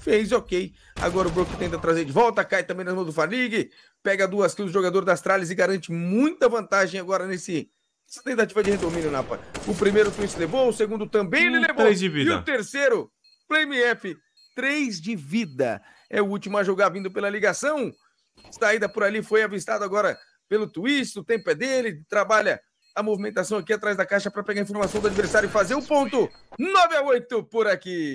fez, ok. Agora o Brook tenta trazer de volta, cai também nas mãos do Fanig, pega duas kills do jogador das tralhas e garante muita vantagem agora nesse essa tentativa de redomínio, Napa. O primeiro Twist levou, o segundo também ele levou. Três de vida. E o terceiro, Flame F, de vida. É o último a jogar vindo pela ligação. Saída por ali foi avistado agora pelo Twist, o tempo é dele, trabalha a movimentação aqui atrás da caixa para pegar a informação do adversário e fazer o um ponto. 9 a 8 por aqui.